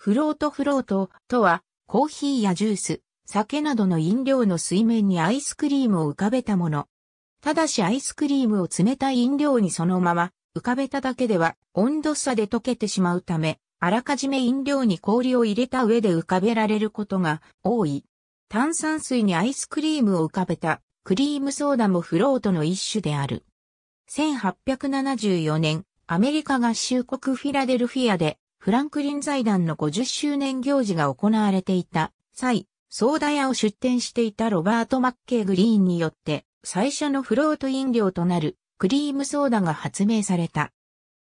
フロートフロートとは、コーヒーやジュース、酒などの飲料の水面にアイスクリームを浮かべたもの。ただしアイスクリームを冷たい飲料にそのまま浮かべただけでは温度差で溶けてしまうため、あらかじめ飲料に氷を入れた上で浮かべられることが多い。炭酸水にアイスクリームを浮かべたクリームソーダもフロートの一種である。1874年、アメリカ合衆国フィラデルフィアでフランクリン財団の50周年行事が行われていた際、ソーダ屋を出店していたロバート・マッケー・グリーンによって、最初のフロート飲料となるクリームソーダが発明された。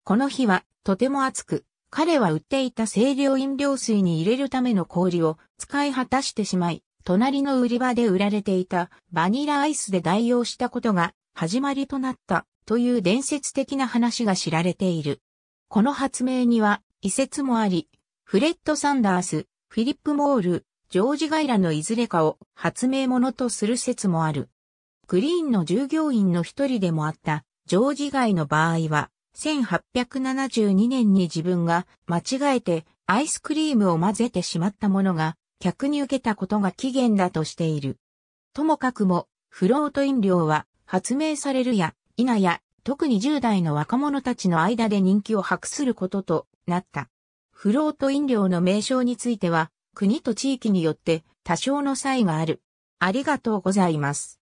この日はとても暑く、彼は売っていた清涼飲料水に入れるための氷を使い果たしてしまい、隣の売り場で売られていたバニラアイスで代用したことが始まりとなったという伝説的な話が知られている。この発明には移設もあり、フレッド・サンダース、フィリップ・モール、ジョージ・ガイラのいずれかを発明者とする説もある。グリーンの従業員の一人でもあったジョージ・ガイの場合は、1872年に自分が間違えてアイスクリームを混ぜてしまったものが客に受けたことが起源だとしている。ともかくも、フロート飲料は発明されるや否や、特に10代の若者たちの間で人気を博することとなった。フロート飲料の名称については、国と地域によって多少の差異がある。ありがとうございます。